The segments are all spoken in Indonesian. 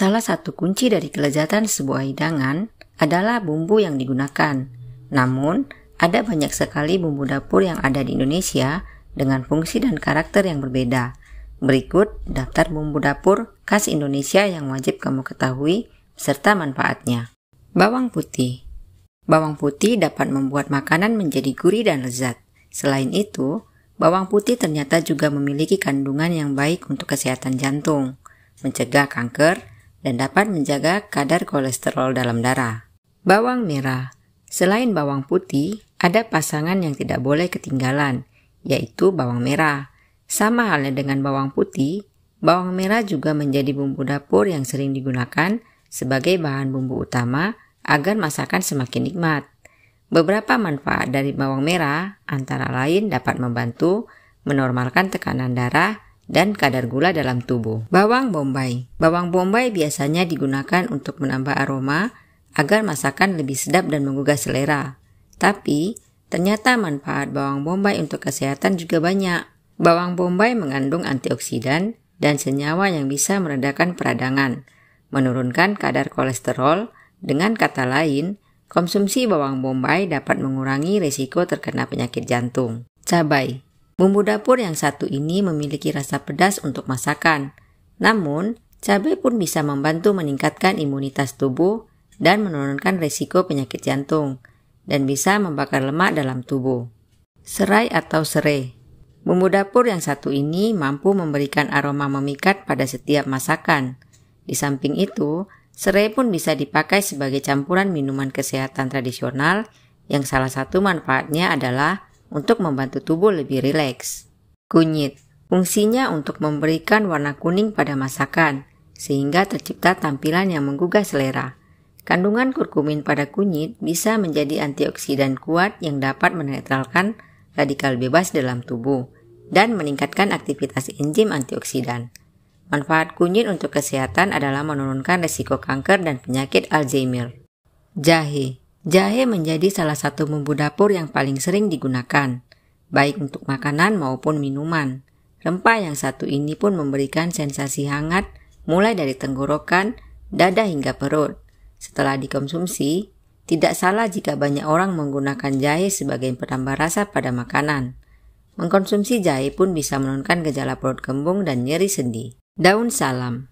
Salah satu kunci dari kelezatan sebuah hidangan adalah bumbu yang digunakan. Namun, ada banyak sekali bumbu dapur yang ada di Indonesia dengan fungsi dan karakter yang berbeda. Berikut daftar bumbu dapur khas Indonesia yang wajib kamu ketahui serta manfaatnya. Bawang putih Bawang putih dapat membuat makanan menjadi gurih dan lezat. Selain itu, bawang putih ternyata juga memiliki kandungan yang baik untuk kesehatan jantung, mencegah kanker, dan dapat menjaga kadar kolesterol dalam darah. Bawang merah. Selain bawang putih, ada pasangan yang tidak boleh ketinggalan, yaitu bawang merah. Sama halnya dengan bawang putih, bawang merah juga menjadi bumbu dapur yang sering digunakan sebagai bahan bumbu utama agar masakan semakin nikmat. Beberapa manfaat dari bawang merah antara lain dapat membantu menormalkan tekanan darah dan kadar gula dalam tubuh. Bawang bombay. Bawang bombay biasanya digunakan untuk menambah aroma agar masakan lebih sedap dan menggugah selera. Tapi, ternyata manfaat bawang bombay untuk kesehatan juga banyak. Bawang bombay mengandung antioksidan dan senyawa yang bisa meredakan peradangan, menurunkan kadar kolesterol, dengan kata lain, konsumsi bawang bombay dapat mengurangi risiko terkena penyakit jantung. Cabai Bumbu dapur yang satu ini memiliki rasa pedas untuk masakan. Namun, cabai pun bisa membantu meningkatkan imunitas tubuh dan menurunkan risiko penyakit jantung, dan bisa membakar lemak dalam tubuh. Serai atau serai Bumbu dapur yang satu ini mampu memberikan aroma memikat pada setiap masakan. Di samping itu, serai pun bisa dipakai sebagai campuran minuman kesehatan tradisional yang salah satu manfaatnya adalah untuk membantu tubuh lebih rileks. Kunyit Fungsinya untuk memberikan warna kuning pada masakan, sehingga tercipta tampilan yang menggugah selera. Kandungan kurkumin pada kunyit bisa menjadi antioksidan kuat yang dapat menetralkan radikal bebas dalam tubuh dan meningkatkan aktivitas enzim antioksidan. Manfaat kunyit untuk kesehatan adalah menurunkan risiko kanker dan penyakit Alzheimer. Jahe Jahe menjadi salah satu bumbu dapur yang paling sering digunakan, baik untuk makanan maupun minuman. Rempah yang satu ini pun memberikan sensasi hangat mulai dari tenggorokan, dada hingga perut. Setelah dikonsumsi, tidak salah jika banyak orang menggunakan jahe sebagai penambah rasa pada makanan. Mengkonsumsi jahe pun bisa menurunkan gejala perut kembung dan nyeri sendi. Daun salam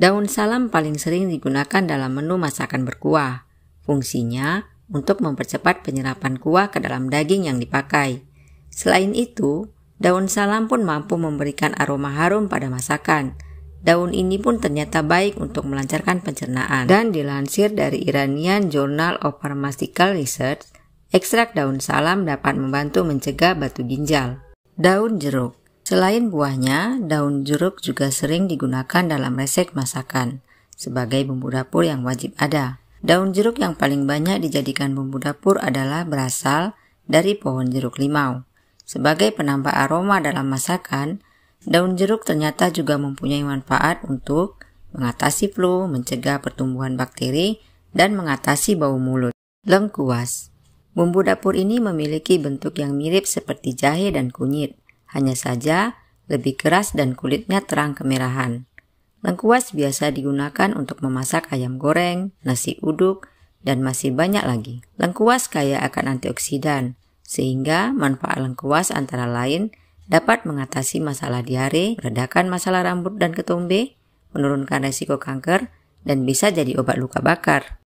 Daun salam paling sering digunakan dalam menu masakan berkuah. Fungsinya untuk mempercepat penyerapan kuah ke dalam daging yang dipakai. Selain itu, daun salam pun mampu memberikan aroma harum pada masakan. Daun ini pun ternyata baik untuk melancarkan pencernaan. Dan dilansir dari Iranian Journal of Pharmaceutical Research, ekstrak daun salam dapat membantu mencegah batu ginjal. Daun jeruk Selain buahnya, daun jeruk juga sering digunakan dalam resep masakan sebagai bumbu dapur yang wajib ada. Daun jeruk yang paling banyak dijadikan bumbu dapur adalah berasal dari pohon jeruk limau. Sebagai penambah aroma dalam masakan, daun jeruk ternyata juga mempunyai manfaat untuk mengatasi flu, mencegah pertumbuhan bakteri, dan mengatasi bau mulut. Lengkuas Bumbu dapur ini memiliki bentuk yang mirip seperti jahe dan kunyit, hanya saja lebih keras dan kulitnya terang kemerahan. Lengkuas biasa digunakan untuk memasak ayam goreng, nasi uduk, dan masih banyak lagi. Lengkuas kaya akan antioksidan, sehingga manfaat lengkuas antara lain dapat mengatasi masalah diare, meredakan masalah rambut dan ketombe, menurunkan resiko kanker, dan bisa jadi obat luka bakar.